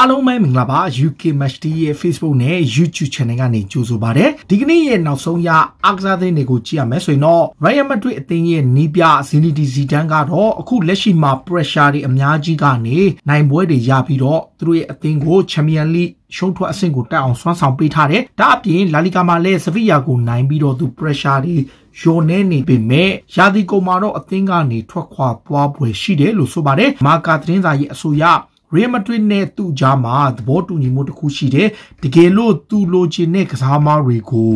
အားလုံးပဲမင်္ဂလာပါ UK Match TV ရဲ့ Facebook နဲ့ YouTube Channel ကနေကြိုဆိုပါရစေဒီကနေ့ရဲ့နောက်ဆုံးရအားကစားသတင်းတွေကိုကြည့်ရမယ်ဆိုရင်တော့ Real Madrid အသင်းရဲ့နီးပြ Zinedine Zidane ကတော့အခုလက်ရှိမှာ pressure တွေအများကြီးကနေနိုင်ပွဲတွေရပြီးတော့သူတို့ရဲ့အသင်းကို Champions League ရှုံးထွက်အဆင့်ကိုတက်အောင်ဆွမ်းဆောင်ပေးထားတယ်။ဒါအပြင်လာလီဂါမှာလည်းဆဗီယာကိုနိုင်ပြီးတော့သူ pressure တွေလျော်နေနေပေမဲ့ရာသီကုန်မှာတော့အသင်းကနေထွက်ခွာသွားပွဲရှိတယ်လို့ဆိုပါတယ်။မာကာသတင်းစာရဲ့အဆိုအရရေမတွင်နဲ့သူ့ကြားမှာသဘောတူညီမှုတစ်ခုရှိတယ်တကယ်လို့သူလိုချင်တဲ့ကစားမားတွေကို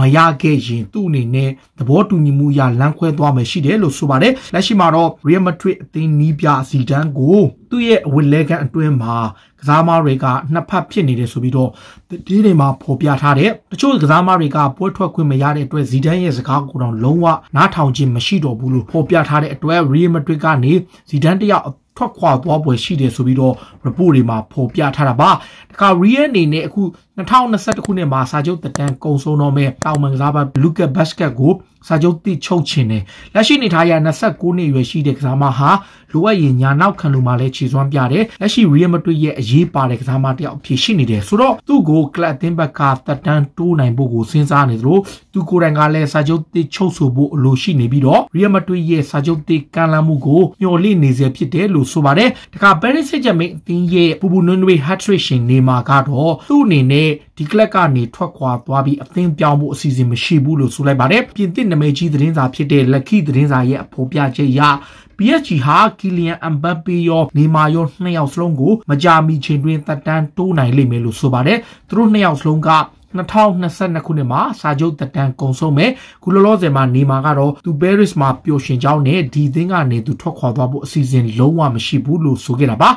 မရခဲ့ရင်သူ့အနေနဲ့သဘောတူညီမှုရလမ်းခွဲသွားမယ်ရှိတယ်လို့ဆိုပါတယ်လက်ရှိမှာတော့ Real Madrid အသင်းနီးပြစီတန်းကိုသူ့ရဲ့အဝတ်လဲကမ်းအတွင်းမှာကစားမားတွေကနှစ်ဖက်ဖြစ်နေတယ်ဆိုပြီးတော့ဒီတွေမှာဖော်ပြထားတဲ့တချို့ကစားမားတွေကပွဲထွက်ခွင့်မရတဲ့အတွက်ဇီဒန်ရဲ့စကားကိုတော့လုံးဝနားထောင်ခြင်းမရှိတော့ဘူးလို့ဖော်ပြထားတဲ့အတွက် Real Madrid ကနေဇီဒန်တယောက်အထွက်ခွာသွားပွဲရှိတယ်ဆိုပြီးတော့ report တွေမှာဖော်ပြထားတာပါ။ဒါက Real အနေနဲ့အခု2021ခုနှစ်မှာစာချုပ်တက်တန်းကုံဆုံးတော့မဲ့တောင်မန်ကစားပါ Lucas Basket ကိုစာချုပ်တိချုပ်ချင်တယ်။လက်ရှိနေထားရ29နှစ်အရွယ်ရှိတဲ့ကစားမဟာလိုအပ်ရင်ညာနောက်ခံလို့မှလည်းခြေစွမ်းပြတယ်။လက်ရှိ Real Madrid ရဲ့အရေးပါတဲ့ကစားမတယောက်အဖြစ်ရှိနေတယ်။ဆိုတော့သူ့ကို club အသင်းဘက်ကတက်တန်းတိုးနိုင်ဖို့ကိုစဉ်းစားနေသလိုသူကိုယ်တိုင်ကလည်းစာချုပ်တိချုပ်ဆိုဖို့အလိုရှိနေပြီးတော့ Real Madrid ရဲ့စာချုပ်တိကမ်းလှမ်းမှုကိုမျှော်လင့်နေစေဖြစ်တယ်လို့လို့ဆိုပါတယ်။တခါ Paris Saint-Germain အသင်းရဲ့ပူပူနွန်းနွေး hat-trick ရှင်နေမှာကတော့သူ့အနေနဲ့ဒီကလပ်ကနေထွက်ခွာသွားပြီးအသင်းပြောင်းဖို့အစီအစဉ်မရှိဘူးလို့ဆိုလိုက်ပါတယ်။ပြင်သစ်နာမည်ကြီးသတင်းစာဖြစ်တဲ့ Lucky သတင်းစာရဲ့အဖော်ပြချက်အရ PSG ဟာကီလီယန်အမ်ဘပ်ပေရောနေမာရောနှစ်ယောက်စလုံးကိုမကြာမီချိန်တွင်သက်တမ်းတိုးနိုင်လိမ့်မယ်လို့ဆိုပါတယ်။သူတို့နှစ်ယောက်စလုံးက2022ခုနှစ်မှာစာချုပ်သက်တမ်းကုန်ဆုံးမယ်ခုလောလောဆယ်မှာနေမာကတော့သူပဲရစ်မှာပျော်ရှင်ကြောင်းနဲ့ဒီသင်းကနေသူထွက်ခွာသွားဖို့အစီအစဉ်လုံးဝမရှိဘူးလို့ဆိုခဲ့တာပါ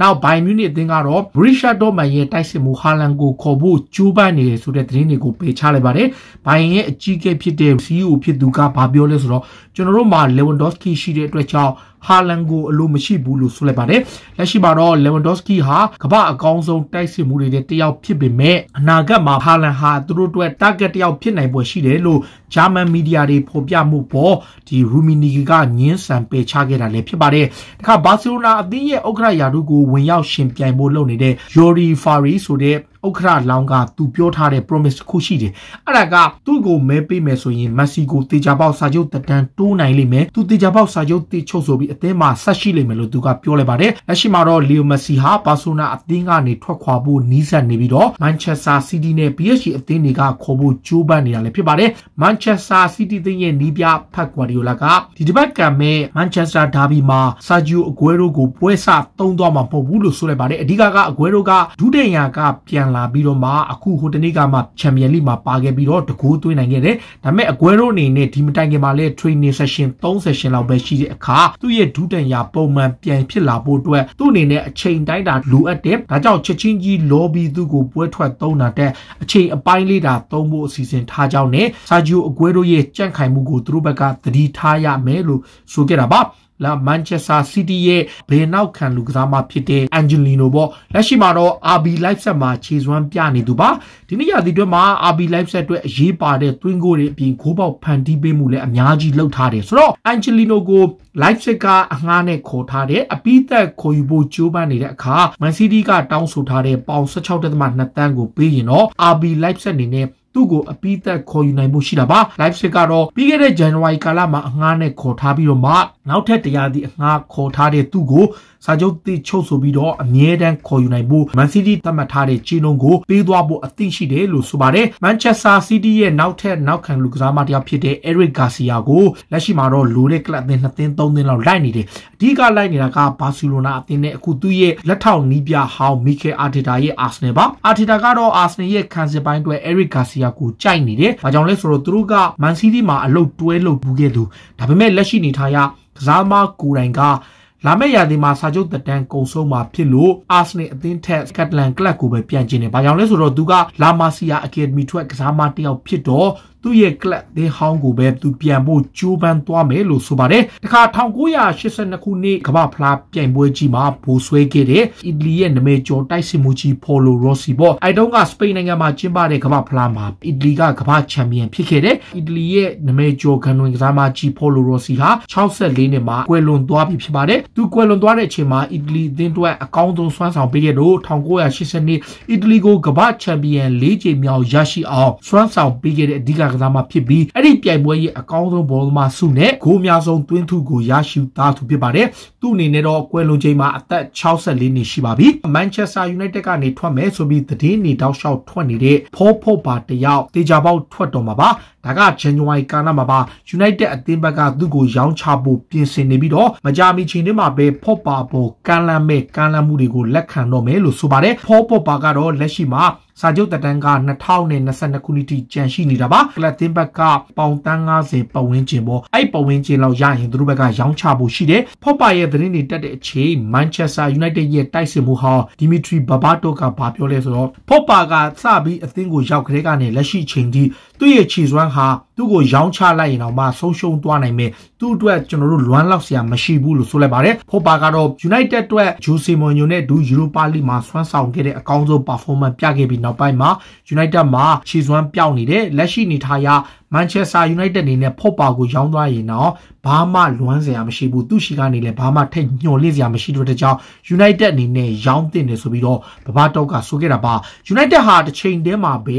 နောက်ဘိုင်မြူနစ်အသင်းကတော့ Richard Dortmund ရဲ့တိုက်စစ်မှုဟာလန်ကိုခေါ်ဖို့ကြိုးပမ်းနေတယ်ဆိုတဲ့သတင်းတွေကိုပယ်ချလိုက်ပါတယ်ဘိုင်ရဲ့အကြီးအကဲဖြစ်တဲ့ CEO ဖြစ်သူကဘာပြောလဲဆိုတော့ကျွန်တော်တို့မှာ Lewandowski ရှိတဲ့အတွက်ကြောင့်ဟာလန်ကိုအလိုမရှိဘူးလို့ဆိုလိုက်ပါတယ်။လက်ရှိမှာတော့လေဝန်ဒေါစကီဟာကမ္ဘာအကောင်းဆုံးတိုက်စစ်မှုတွေတယောက်ဖြစ်ပေမဲ့အနာဂတ်မှာဟာလန်ဟာသူတို့အတွက် target တယောက်ဖြစ်နိုင်ပွဲရှိတယ်လို့ဂျာမန်မီဒီယာတွေဖော်ပြမှုပေါ်ဒီရူမီနီကငင်းဆန်ပယ်ချခဲ့တာလည်းဖြစ်ပါတယ်။ဒါကဘာစီလိုနာအသင်းရဲ့ဥက္ကဋ္ဌရာထူးကိုဝင်ရောက်ရှင်ပြိုင်ဖို့လုပ်နေတဲ့ Yori Fari ဆိုတဲ့ဥက္ကဋ္ဌလောင်းကသူပြောထားတဲ့ promise တစ်ခုရှိတယ်။အဲ့ဒါကသူ့ကိုမဲပေးမယ်ဆိုရင်မက်ဆီကိုတေချာပေါက်စာချုပ်တန်တိုးနိုင်လိမ့်မယ်။သူတေချာပေါက်စာချုပ်တိချုပ်ဆိုပြီးအသင်းမှာဆက်ရှိလိမ့်မယ်လို့သူကပြောလိုက်ပါတယ်။လက်ရှိမှာတော့ Leo Messi ဟာ Barcelona အသင်းကနေထွက်ခွာဖို့နီးစပ်နေပြီးတော့ Manchester City နဲ့ PSG အသင်းတွေကခေါ်ဖို့ကြိုးပမ်းနေတာလည်းဖြစ်ပါတယ်။ Manchester City သင်းရဲ့နီးပြဖတ်ကွာဒီယိုလာကဒီတစ်ပတ်ကမဲ့ Manchester Derby မှာ Sergio Aguero ကိုပွဲစသုံးသွားမှာမဟုတ်ဘူးလို့ဆိုလိုက်ပါတယ်။အဓိကကအ Aguero ကဒုတိယကပြန်လာလာပြီးတော့မှအခုဟိုတနေ့ကမှချန်ပီယံလိမှာပါခဲ့ပြီးတော့တကူးသွင်းနိုင်ခဲ့တယ်ဒါပေမဲ့အကွဲရိုးအနေနဲ့ဒီမတိုင်ခင်မှာလည်း training session 3 session လောက်ပဲရှိတဲ့အခါသူ့ရဲ့ဒုတန်ရာပုံမှန်ပြန်ဖြစ်လာဖို့အတွက်သူ့အနေနဲ့အချိန်တိုင်းတာလိုအပ်တယ်ဒါကြောင့်ချက်ချင်းကြီး lobby သူ့ကိုပွဲထွက်သုံးတာတဲ့အချိန်အပိုင်းလေးတာသုံးဖို့အစီအစဉ်ထားကြောင်းနဲ့ Sergio Aguero ရဲ့ကြန့်ခိုင်မှုကိုသူတို့ဘက်ကသတိထားရမယ်လို့ဆိုခဲ့တာပါလာမန်ချက်စတာစီးတီးရဲ့ဘေနောက်ခံလူကစားမဖြစ်တဲ့အန်ဂျလီနိုပေါ့လက်ရှိမှာတော့ RB Leipzig မှာခြေစွမ်းပြနေသူပါဒီနေ့ရာသီတွက်မှာ RB Leipzig အတွက်အရေးပါတဲ့ twin goal တွေအပြင်ဂိုးပေါက်ဖန်တီးပေးမှုလည်းအများကြီးလုပ်ထားတယ်ဆိုတော့အန်ဂျလီနိုကို Leipzig ကအငှားနဲ့ခေါ်ထားတဲ့အပိသက်ခေါ်ယူဖို့ကြိုးပမ်းနေတဲ့အခါ Man City ကတောင်းဆိုထားတဲ့ပေါင်16.2တန်းကိုပေးရင်တော့ RB Leipzig အနေနဲ့သူ့ကိုအပိသက်ခေါ်ယူနိုင်ဖို့ရှိတာပါ live stream ကတော့ပြီးခဲ့တဲ့ January ကာလမှာအငှားနဲ့ခေါ်ထားပြီးတော့မှနောက်ထပ်တရားသည့်အငှားခေါ်ထားတဲ့သူ့ကိုစာချုပ်တိချုပ်ဆိုပြီးတော့အမြဲတမ်းခေါ်ယူနိုင်ဖို့ Man City သတ်မှတ်ထားတဲ့ခြေနှုံးကိုပေးသွားဖို့အသင့်ရှိတယ်လို့ဆိုပါတယ် Manchester City ရဲ့နောက်ထပ်နောက်ခံလူကစားမတစ်ယောက်ဖြစ်တဲ့ Eric Garcia ကိုလက်ရှိမှာတော့လိုတဲ့ကလပ်အသင်းနှစ်သင်းသုံးသင်းလောက်လိုက်နေတယ်အဓိကလိုက်နေတာကဘာစီလိုနာအသင်းနဲ့အခုသူ့ရဲ့လက်ထောက်နီးပြဟောင်း Mikel Arteta ရဲ့ Arsenal ပါ Arteta ကတော့ Arsenal ရဲ့ခံစစ်ပိုင်းအတွက် Eric Garcia ယာကိုကြိုက်နေတယ်။ဘာကြောင့်လဲဆိုတော့သူတို့ကမန်စီးတီးမှာအလုတ်တွဲလုပ်ဘူးခဲ့သူဒါပေမဲ့လက်ရှိနေထားရကစားမကိုတိုင်ကလာမယ့်ရာသီမှာစာချုပ်သက်တမ်းကုန်ဆုံးမှာဖြစ်လို့အာဆနယ်အသင်းထက်ကတ်လန်ကလပ်ကိုပဲပြန်ကျင်တယ်။ဘာကြောင့်လဲဆိုတော့သူကလာမာစီယာအကယ်ဒမီထွက်ကစားမတစ်ယောက်ဖြစ်တော့သူ့ရဲ့ club သင်းဟောင်းကိုပဲသူပြန်ဖို့ကြိုးပမ်းသွားမယ်လို့ဆိုပါတယ်။တခါ1982ခုနှစ်ကမ္ဘာဖလားပြိုင်ပွဲကြီးမှာဗိုလ်ဆွဲခဲ့တဲ့အီတလီရဲ့နာမည်ကျော်တိုက်စစ်မှုကြီး Paolo Rossi ပေါ့။အဲတုန်းကစပိန်နိုင်ငံမှာကျင်းပတဲ့ကမ္ဘာဖလားမှာအီတလီကကမ္ဘာချန်ပီယံဖြစ်ခဲ့တယ်။အီတလီရဲ့နာမည်ကျော်ဂန်ဝင်ကစားမကြီး Paolo Rossi ဟာ64နှစ်မှာကွယ်လွန်သွားပြီဖြစ်ပါတယ်။သူကွယ်လွန်သွားတဲ့အချိန်မှာအီတလီအသင်းအတွက်အကောင်းဆုံးစွမ်းဆောင်ပေးခဲ့လို့1982အီတလီကိုကမ္ဘာချန်ပီယံ၄ကြိမ်မြောက်ရရှိအောင်စွမ်းဆောင်ပေးခဲ့တဲ့အဓိကကကစားမှဖြစ်ပြီးအဲ့ဒီပြိုင်ပွဲရဲ့အကောင်းဆုံးဘောလုံးမဆုနဲ့ဂိုးများဆုံးသွင်းထုကိုရရှိသားသူဖြစ်ပါတယ်။သူ့အနေနဲ့တော့ကွယ်လွန်ချိန်မှာအသက်64နှစ်ရှိပါပြီ။ Manchester United ကနေထွက်မယ်ဆိုပြီးသတင်းတွေတောက်လျှောက်ထွက်နေတဲ့ဖောဖို့ပါတယောက်တေချာပေါက်ထွက်တော်မှာပါ။ဒါကဇန်နဝါရီကာလမှာပါ United အသင်းဘက်ကသူ့ကိုရောင်းချဖို့ပြင်ဆင်နေပြီးတော့မကြာမီချိန်ထဲမှာပဲဖော့ပါပေါ်ကန်လမ်းမဲ့ကန်လမ်းမှုတွေကိုလက်ခံတော့မယ်လို့ဆိုပါတယ်ဖော့ပေါ်ပါကတော့လက်ရှိမှာစာချုပ်တက်တန်းက2022ခုနှစ်ထိကျန်ရှိနေတာပါကလပ်သင်းဘက်ကပေါင်တန်း90ပဝင်းကျင်ပေါ့အဲ့ပဝင်းကျင်လောက်ရရင်သူတို့ဘက်ကရောင်းချဖို့ရှိတယ်ဖော့ပါရဲ့သတင်းတွေတက်တဲ့အချိန် Manchester United ရဲ့တိုက်စစ်မှုဟောင်း Dimitri Babato ကဘာပြောလဲဆိုတော့ဖော့ပါကစပြီးအသင်းကိုရောက်ခဲ့တဲ့ကနေလက်ရှိချိန်ထိသူ့ရဲ့ခြေစွမ်းဟာသူ့ကိုရောင်းချလိုက်ရင်တော့မှဆုံးရှုံးသွားနိုင်မယ်သူ့အတွက်ကျွန်တော်တို့လွမ်းလောက်စရာမရှိဘူးလို့ဆိုလိုက်ပါတယ်ဖောပါကတော့ United အတွက်ဂျူစီမွန်ညိုနဲ့ဒူယူရိုပါလိမှာဆွမ်းဆောင်ခဲ့တဲ့အကောင်းဆုံး performance ပြခဲ့ပြီးနောက်ပိုင်းမှာ United မှာခြေစွမ်းပြောင်းနေတဲ့လက်ရှိနေထားရ Manchester United အနေနဲ့ဖောပါကိုရောင်းသွားရင်တော့ဘာမှလွမ်းစရာမရှိဘူးသူ့ရှိကနေလည်းဘာမှထိတ်ညှော်လိစရာမရှိတဲ့ကြောင့် United အနေနဲ့ရောင်းတင်တယ်ဆိုပြီးတော့ဗဘာတော့ကဆိုခဲ့တာပါ United ဟာတစ်ချိန်တည်းမှာပဲ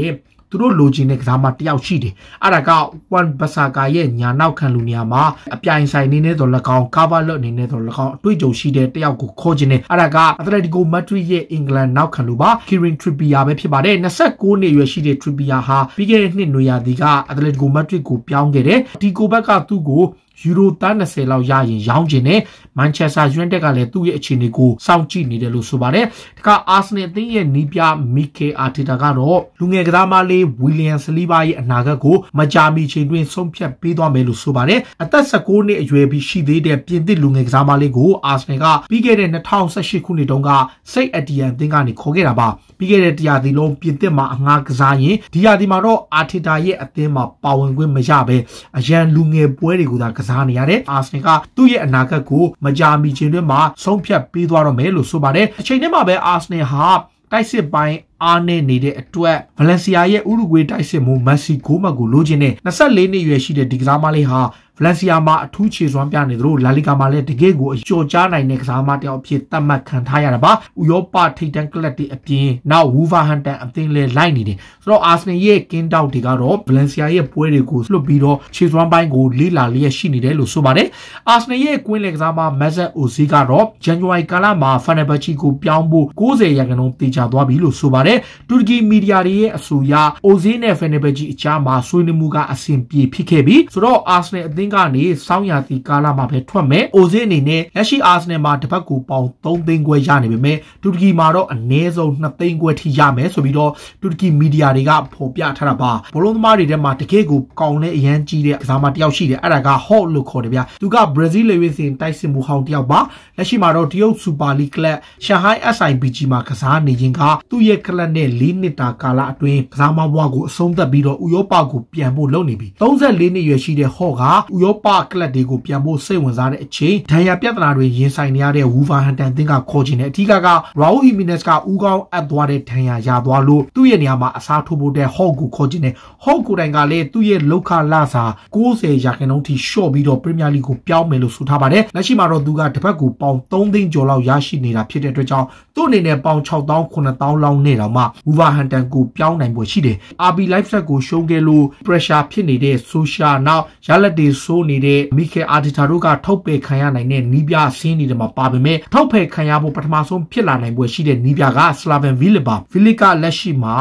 သူတို့လိုချင်တဲ့ကစားမတယောက်ရှိတယ်အဲ့ဒါကဝန်ဘဆာကာရဲ့ညာနောက်ခံလူနေရာမှာအပြိုင်ဆိုင်နေနေတော့၎င်းကာဗာလော့အနေနဲ့တော့၎င်းအတွေ့အကြုံရှိတဲ့တယောက်ကိုခေါ်ချင်တယ်အဲ့ဒါကအက်တလက်တီကိုမက်ဒရစ်ရဲ့အင်္ဂလန်နောက်ခံလူပါကီရင်ထရီပီယာပဲဖြစ်ပါတယ်29နှစ်အရွယ်ရှိတဲ့ထရီပီယာဟာပြီးခဲ့တဲ့နှစ်နွေရာသီကအက်တလက်တီကိုမက်ဒရစ်ကိုပြောင်းခဲ့တယ်ဒီကိုဘက်ကသူ့ကိုယူရိုတန်း20လောက်ရရင်ရောင်းချင်တယ်မန်ချက်စတာယူနိုက်တက်ကလည်းသူ့ရဲ့အခြေအနေကိုစောင့်ကြည့်နေတယ်လို့ဆိုပါတယ်ဒါကအာဆင်နယ်အသင်းရဲ့နီးပြမီကေအာတီတာ ကတော့လူငယ်ကစားမလေးဝီလီယမ်ဆလီဘာရဲ့အနာဂတ်ကိုမကြာမီချိန်တွင်းဆုံးဖြတ်ပေးသွားမယ်လို့ဆိုပါတယ်အသက်19နှစ်အရွယ်ပြီးရှိသေးတဲ့ပြင်သစ်လူငယ်ကစားမလေးကိုအာဆင်နယ်ကပြီးခဲ့တဲ့2018ခုနှစ်တုန်းကစိတ်အတီယန်အသင်းကနေခေါ်ခဲ့တာပါပြီးခဲ့တဲ့တရာသီလုံးပြင်သစ်မှာအငှားကစားရင်ဒီရာသီမှာတော့အာတီတာရဲ့အသင်းမှာပါဝင်ခွင့်မရဘဲအရန်လူငယ်ပွဲတွေကိုသာကစားနေရတယ်အာဆင်ကသူ့ရဲ့အနာဂတ်ကိုမကြာမီချင်းတွင်းမှာဆုံးဖြတ်ပေးသွားတော့မယ်လို့ဆိုပါတယ်အချိန်ထဲမှာပဲအာဆင်ဟာတိုက်စစ်ပိုင်းအားနဲ့နေတဲ့အတွက်ဗလန်စီယာရဲ့ဥရုဂွေးတိုက်စစ်မှုမက္ဆီကိုမှကိုလိုချင်တဲ့24နှစ်ရွယ်ရှိတဲ့ဒီကစားမလေးဟာဗလန်စီယာမှာအထူးခြေစွမ်းပြနေသလိုလာလီဂါမှာလည်းတကယ့်ကိုအကျော်ကြားနိုင်တဲ့ကစားသမားတစ်ယောက်အဖြစ်သတ်မှတ်ခံထားရတာပါဥရောပထိပ်တန်းကလပ်တွေအပြင်နောက်ဝူဗာဟန်တန်အသင်းလည်းလိုက်နေတယ်ဆိုတော့အာဆင်နယ်ရဲ့ကင်းတောက်တွေကတော့ဗလန်စီယာရဲ့ပွဲတွေကိုလွတ်ပြီးတော့ခြေစွမ်းပိုင်းကိုလေ့လာလျက်ရှိနေတယ်လို့ဆိုပါတယ်အာဆင်နယ်ရဲ့ကွင်းလယ်ကစားသမားမက်ဆက်အိုစီကတော့ဇန်နဝါရီကာလမှာဖန်နယ်ဘချီကိုပြောင်းဖို့90ရာခိုင်နှုန်းတေချာသွားပြီလို့ဆိုပါတယ်တူရကီမီဒီယာတွေရဲ့အဆိုအရအိုစီနဲ့ဖန်နယ်ဘချီအကြားမှာဆွေးနွေးမှုကအဆင်ပြေဖြစ်ခဲ့ပြီဆိုတော့အာဆင်နယ်အသင်းင်းကနေစောင်းရာသီကာလမှာပဲထွက်မယ်။အိုဇင်းအနေနဲ့လက်ရှိအာဆင်နယ်မှာတပတ်ကိုပေါင်3သိန်းခွဲရနေပေမဲ့တူရကီမှာတော့အနည်းဆုံး2သိန်းခွဲထိရမယ်ဆိုပြီးတော့တူရကီမီဒီယာတွေကဖော်ပြထားတာပါ။ဘလုံးသမားတွေထဲမှာတကယ့်ကိုကောင်းတဲ့အရန်ကြီးတဲ့ကစားမတယောက်ရှိတယ်။အဲ့ဒါက Hot လို့ခေါ်တယ်ဗျ။သူကဘရာဇီးလေဝင်စဉ်တိုက်စစ်မှုဟောင်းတယောက်ပါ။လက်ရှိမှာတော့တရုတ်စူပါလီကလပ်ရှန်ဟိုင်း SIBG မှာကစားနေခြင်းကသူ့ရဲ့ကလပ်နဲ့၄နှစ်တာကာလအတွင်းကစားမဘွားကိုအဆုံးသတ်ပြီးတော့ဥရောပကိုပြန်ဖို့လုပ်နေပြီ။34နှစ်ရွယ်ရှိတဲ့ Hot ကဥဥရောပကလပ်တွေကိုပြန်ဖို့စိတ်ဝင်စားတဲ့အချိန်ဒဏ်ရာပြဿနာတွေရင်ဆိုင်နေရတဲ့ဝူဗာဟန်တန်သင်းကခေါ်ချင်တဲ့အထူးကကရာဟူဟီမီနက်စ်ကဥကောင်းအပ်သွားတဲ့ဒဏ်ရာရသွားလို့သူ့ရဲ့နေရာမှာအစားထိုးဖို့တဲ့ဟော့ကိုခေါ်ချင်တဲ့ဟော့ကိုတိုင်ကလည်းသူ့ရဲ့လောက်ခလာစာ90ရာခိုင်နှုန်းထိရှော့ပြီးတော့ပရီးမီးယားလိကိုပြောင်းမယ်လို့ဆိုထားပါတယ်လက်ရှိမှာတော့သူကတစ်ဖက်ကိုပေါင်3သိန်းကျော်လောက်ရရှိနေတာဖြစ်တဲ့အတွက်ကြောင့်သူ့အနေနဲ့ပေါင်6000 9000လောက်နဲ့တောင်မှဝူဗာဟန်တန်ကိုပြောင်းနိုင်ဖို့ရှိတယ် RB Leipzig ကိုရှုံးခဲ့လို့ pressure ဖြစ်နေတဲ့ Social နောက်ရလက်တွေဆိုးနေတဲ့မိခဲအာတီတာတို့ကထုတ်ပယ်ခံရနိုင်တဲ့နီးပြအစင်းတွေမှာပါပေမဲ့ထုတ်ပယ်ခံရဖို့ပထမဆုံးဖြစ်လာနိုင်ပွဲရှိတဲ့နီးပြက Slaven Viliba Vilika လက်ရှိမှာ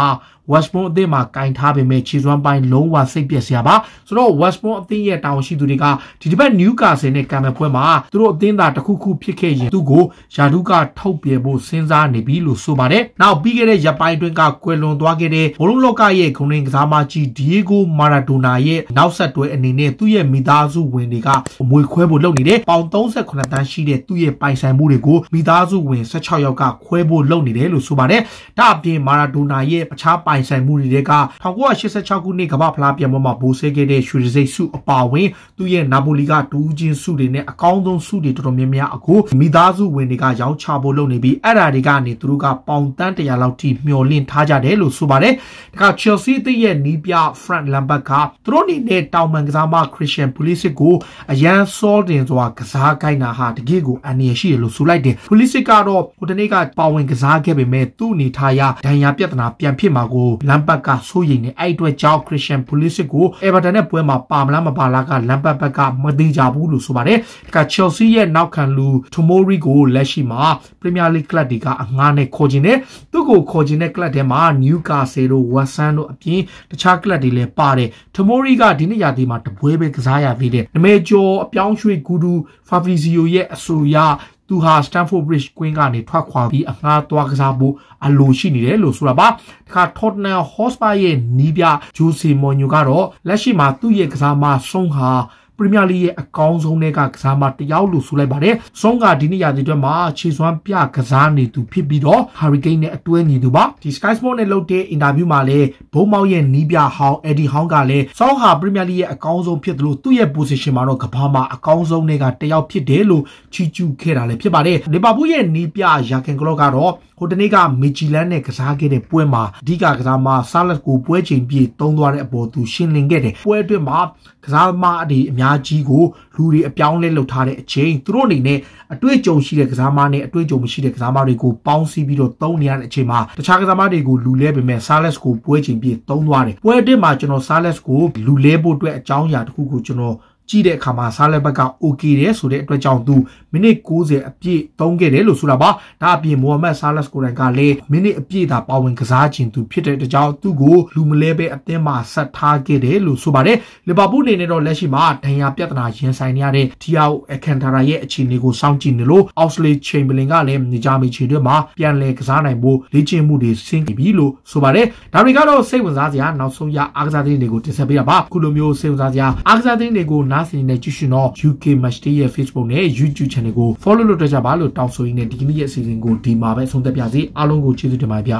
West Brom အသင်းမှာကင်ထားပေမဲ့ခြေစွမ်းပိုင်းလုံးဝစိတ်ပျက်စရာပါဆိုတော့ West Brom အသင်းရဲ့တာဝန်ရှိသူတွေကဒီတစ်ပတ် Newcastle နဲ့ကံမဲ့ပွဲမှာသူတို့အသင်းသားတစ်ခုခုဖြစ်ခဲ့ရင်သူ့ကိုယာဒုကထုတ်ပြဖို့စဉ်းစားနေပြီလို့ဆိုပါတယ်နောက်ပြီးခဲ့တဲ့ရပိုင်းအတွင်းကကွယ်လွန်သွားခဲ့တဲ့ဘလုံးလော့ကရဲ့ဂုဏ်ရင်းကစားမကြီး Diego Maradona ရဲ့နောက်ဆက်တွဲအနေနဲ့သူ့ရဲ့မိသားစုဝင်တွေကမွေခွဲဖို့လုပ်နေတယ်ပေါင်38တန်းရှိတဲ့သူ့ရဲ့ပိုင်ဆိုင်မှုတွေကိုမိသားစုဝင်16ယောက်ကခွဲဖို့လုပ်နေတယ်လို့ဆိုပါတယ်ဒါအပြင် Maradona ရဲ့ပခြားပိုင်ပိုင်ဆိုင်မှုတွေတွေက1986ခုနှစ်ကမ္ဘာဖလားပြိုင်ပွဲမှာဗိုလ်ဆဲခဲ့တဲ့ရွှေစိတ်စုအပါအဝင်သူ့ရဲ့နာပိုလီကတူးချင်းစုတွေနဲ့အကောင်းဆုံးစုတွေတော်တော်များများအခုမိသားစုဝင်တွေကရောင်းချဖို့လုပ်နေပြီးအဲ့ဒါတွေကနေသူတို့ကပေါင်တန်း100လောက်ထိမျှော်လင့်ထားကြတယ်လို့ဆိုပါတယ်ဒါက Chelsea အသင်းရဲ့နီးပြ Frank Lampard ကသူတို့အနေနဲ့တောင်ပန်ကစားမ Christian Pulisic ကိုအရန်စောတင်စွာကစားခိုင်းတာဟာတကယ့်ကိုအန္တရာယ်ရှိတယ်လို့ဆိုလိုက်တယ် Pulisic ကတော့ဟိုတနေ့ကပါဝင်ကစားခဲ့ပေမဲ့သူ့အနေထားရဒဏ်ရာပြဿနာပြန်ဖြစ်မှာကိုလမ်ပတ်ကစိုးရိမ်နေအဲ့အတွက်ကြောင့် Christian Pulisic ကို Everton နဲ့ပွဲမှာပါမလားမပါလားကလမ်ပတ်ဘက်ကမသေးကြဘူးလို့ဆိုပါတယ်။ဒါက Chelsea ရဲ့နောက်ခံလူ Tomori ကိုလက်ရှိမှာ Premier League ကလပ်တွေကအငှားနဲ့ခေါ်ခြင်းနဲ့သူ့ကိုခေါ်ခြင်းနဲ့ကလပ်ထဲမှာ Newcastle တို့ West Ham တို့အပြင်တခြားကလပ်တွေလည်းပါတယ်။ Tomori ကဒီနေ့ရာသီမှာတပွဲပဲကစားရသေးတယ်။နမဲကျော်အပြောင်းရွှေ့ကူတူ Fabrizio ရဲ့အဆိုအရသူဟာ Stamford Bridge Queen ကနေထွက်ခွာပြီးအငှားသွားကစားဖို့အလိုရှိနေတယ်လို့ဆိုတာပါ။ဒါက Tottenham Hotspur ရဲ့နီးပြ Jose Mourinho ကတော့လက်ရှိမှာသူ့ရဲ့ကစားမဆုံးဟာပရီးမီးယားလိရဲ့အကောင်းဆုံးတဲ့ကကစားမတယောက်လို့ဆိုလိုက်ပါတယ်။ဆုံးကဒီနေ့ရာသီအတွက်မှာခြေစွမ်းပြကစားနေသူဖြစ်ပြီးတော့ Hurricane နဲ့အတွဲညီသူပါ။ဒီ Sky Sport နဲ့လုပ်တဲ့အင်တာဗျူးမှာလည်းဘုံမောက်ရဲ့နီးပြဟောင်း Eddie Howe ကလည်းဆောင်းဟာပရီးမီးယားလိရဲ့အကောင်းဆုံးဖြစ်တယ်လို့သူ့ရဲ့ position မှာတော့ကဘာမှာအကောင်းဆုံးတဲ့ကတယောက်ဖြစ်တယ်လို့ချီးကျူးခဲ့တာလည်းဖြစ်ပါတယ်။လီဗာပူးရဲ့နီးပြရာခင်ကလော့ကတော့ဟိုတနေ့ကမီချီလန်နဲ့ကစားခဲ့တဲ့ပွဲမှာအဓိကကစားမဆာလတ်ကိုပွဲချိန်ပြည့်သုံးသွားတဲ့အပေါ်သူရှင်းလင်းခဲ့တယ်ပွဲအတွင်းမှာကစားမအဒီအများကြီးကိုလူတွေအပြောင်းလဲလှုပ်ထားတဲ့အချိန်သူတို့အနေနဲ့အတွေ့အကြုံရှိတဲ့ကစားမနဲ့အတွေ့အကြုံမရှိတဲ့ကစားမတွေကိုပေါင်းစည်းပြီးတော့သုံးနေရတဲ့အချိန်မှာတခြားကစားမတွေကိုလူလဲပေမဲ့ဆာလတ်ကိုပွဲချိန်ပြည့်သုံးသွားတယ်ပွဲအတွင်းမှာကျွန်တော်ဆာလတ်ကိုလူလဲဖို့အတွက်အကြောင်းအရာတစ်ခုကိုကျွန်တော်ကြည့်တဲ့အခါမှာဆားလက်ဘက်က okay တယ်ဆိုတဲ့အတွက်ကြောင့်သူမိနစ်90အပြည့်သုံးခဲ့တယ်လို့ဆိုတာပါဒါအပြင်မိုဟာမက်ဆာလက်စ်ကိုရန်ကလည်းမိနစ်အပြည့်သာပါဝင်ကစားခြင်းသူဖြစ်တဲ့အတွက်ကြောင့်သူ့ကိုလူမလဲပဲအသင်းမှာဆက်ထားခဲ့တယ်လို့ဆိုပါတယ်လီဗာပူးအနေနဲ့တော့လက်ရှိမှာဒဏ်ရာပြဿနာရင်ဆိုင်နေရတဲ့ Thiago Alcantara ရဲ့အခြေအနေကိုစောင့်ကြည့်နေလို့ Oxley Chamberlain ကလည်းနေကြမိခြေတွေမှာပြန်လည်ကစားနိုင်ဖို့လေ့ကျင့်မှုတွေဆင်းပြီလို့ဆိုပါတယ်ဒါတွေကတော့စိတ်ဝင်စားစရာနောက်ဆုံးရအားကစားသတင်းတွေကိုတင်ဆက်ပေးတာပါအခုလိုမျိုးစိတ်ဝင်စားစရာအားကစားသတင်းတွေကိုနာနားဆင်နေတဲ့ကြည့်ရှုတော့ UK Match Day ရဲ့ Facebook နဲ့ YouTube Channel ကို follow လုပ်တတ်ကြပါလို့တောင်းဆိုရင်းနဲ့ဒီကနေ့ရဲ့အစီအစဉ်ကိုဒီမှာပဲဆုံးသက်ပါစေအားလုံးကိုကျေးဇူးတင်ပါတယ်ဗျ